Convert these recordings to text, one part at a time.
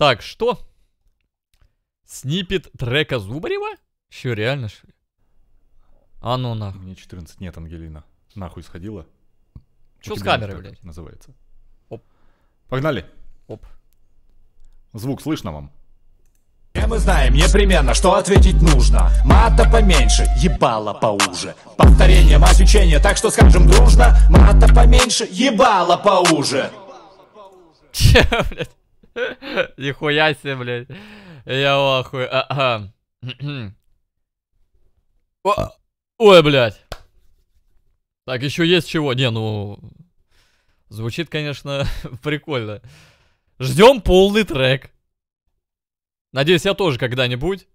Так, что? Снипет трека Зубарева? Че, реально, что А ну нахуй. Мне 14. Нет, Ангелина. Нахуй сходила. Че с камерой, блядь? Называется. Оп. Погнали. Оп. Звук слышно вам? Э, мы знаем непременно, что ответить нужно Мата поменьше, ебала поуже Повторение, мать так что скажем дружно Мата поменьше, ебала поуже Че, блядь? Нихуя себе, блядь. Я в Ой, блядь. Так, еще есть чего? Не, ну... Звучит, конечно, прикольно. Ждем полный трек. Надеюсь, я тоже когда-нибудь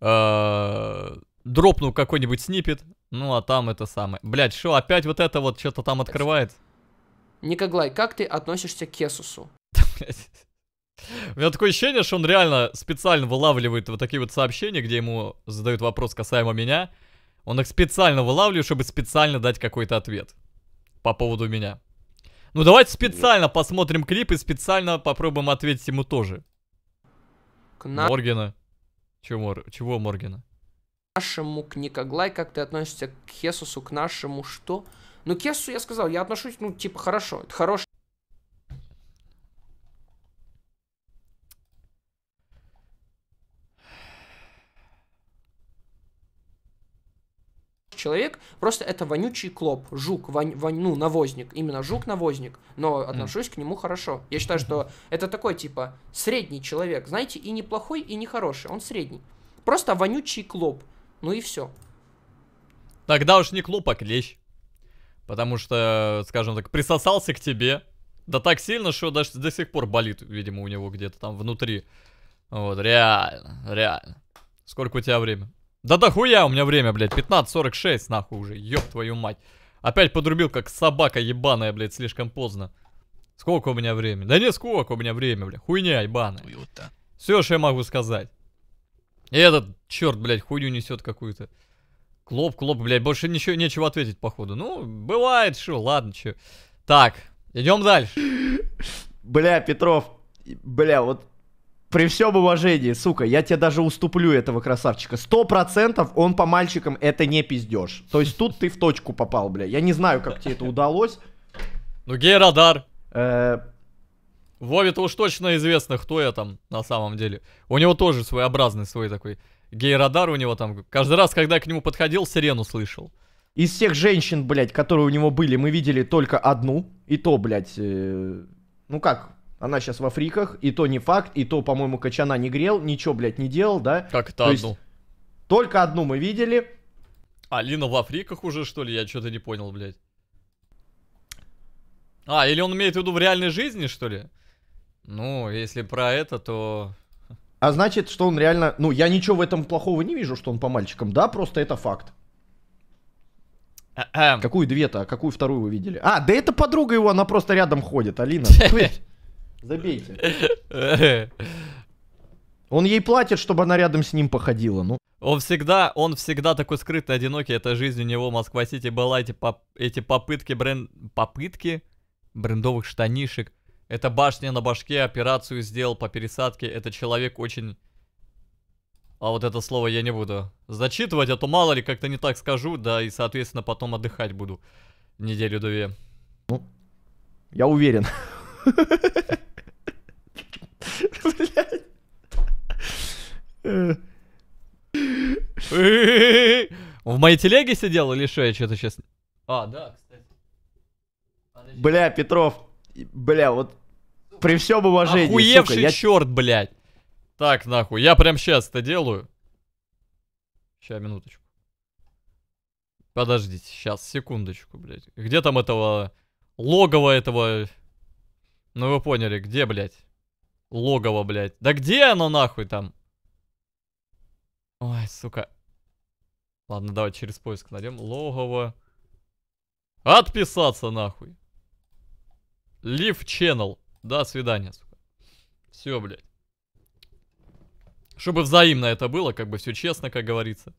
а, дропну какой-нибудь снипет. Ну, а там это самое. Блять, что, опять вот это вот что-то там открывает? Никоглай, как ты относишься к Кесусу? У меня такое ощущение, что он реально специально вылавливает вот такие вот сообщения, где ему задают вопрос касаемо меня. Он их специально вылавливает, чтобы специально дать какой-то ответ по поводу меня. Ну давайте специально посмотрим клип и специально попробуем ответить ему тоже. К на... Моргена. Чего, Мор... Чего Моргена? К нашему книгоглай, как ты относишься к Хесусу, к нашему что? Ну, Хесусу я сказал, я отношусь, ну, типа, хорошо, это хороший человек, просто это вонючий клоп, жук, вонь, вонь, ну, навозник, именно жук-навозник, но отношусь mm. к нему хорошо. Я считаю, что это такой, типа, средний человек, знаете, и неплохой, и нехороший, он средний. Просто вонючий клоп, ну и все. Тогда уж не клоп, а клещ. Потому что, скажем так, присосался к тебе, да так сильно, что даже до сих пор болит, видимо, у него где-то там внутри. Вот, реально, реально. Сколько у тебя времени? Да да хуя у меня время, блядь. 15.46, нахуй уже. Ёб твою мать. Опять подрубил, как собака ебаная, блядь, слишком поздно. Сколько у меня времени? Да не сколько у меня времени, блядь. Хуйня ебаная. Уюта. Все, что я могу сказать. И этот черт, блядь, хуйню несет какую-то. Клоп, клоп, блядь, больше ничего, нечего ответить, походу. Ну, бывает, что, ладно, что. Так, идем дальше. Бля, Петров, бля, вот при всем уважении, сука, я тебе даже уступлю этого красавчика. Сто процентов он по мальчикам это не пиздешь. То есть тут ты в точку попал, бля. Я не знаю, как тебе это удалось. Ну, гей-радар. Э, Вове-то уж точно известно, кто я там на самом деле. У него тоже своеобразный свой такой гей-радар у него там. Каждый раз, когда я к нему подходил, сирену слышал. Из всех женщин, блядь, которые у него были, мы видели только одну. И то, блядь, э, ну как, она сейчас во фриках, и то не факт, и то, по-моему, Качана не грел, ничего, блядь, не делал, да? Как это то одну? Есть, только одну мы видели. Алина во фриках уже, что ли? Я что-то не понял, блядь. А, или он имеет в виду в реальной жизни, что ли? Ну, если про это, то... А значит, что он реально... Ну, я ничего в этом плохого не вижу, что он по мальчикам. Да, просто это факт. Какую две-то, а какую вторую вы видели? А, да это подруга его, она просто рядом ходит, Алина. Забейте. Он ей платит, чтобы она рядом с ним походила, ну. Он всегда, он всегда такой скрытный одинокий, это жизнь у него, Москва-Сити была, эти, поп эти попытки бренд... Попытки брендовых штанишек. Это башня на башке, операцию сделал по пересадке, это человек очень... А вот это слово я не буду зачитывать, а то мало ли как-то не так скажу, да и, соответственно, потом отдыхать буду неделю-две. Ну, я уверен. В моей телеге сидел или что? Я что-то сейчас... А, да, кстати. Бля, Петров, бля, вот при всем уважении, Охуевший сука, я... черт, блядь. Так, нахуй, я прям сейчас это делаю. Сейчас, минуточку. Подождите, сейчас, секундочку, блядь. Где там этого... Логово этого... Ну вы поняли, где, блядь? Логово, блядь. Да где оно, нахуй, там? Ой, сука. Ладно, давай через поиск найдем. Логово. Отписаться нахуй. Лив Channel. До свидания, сука. Все, блядь. Чтобы взаимно это было, как бы все честно, как говорится.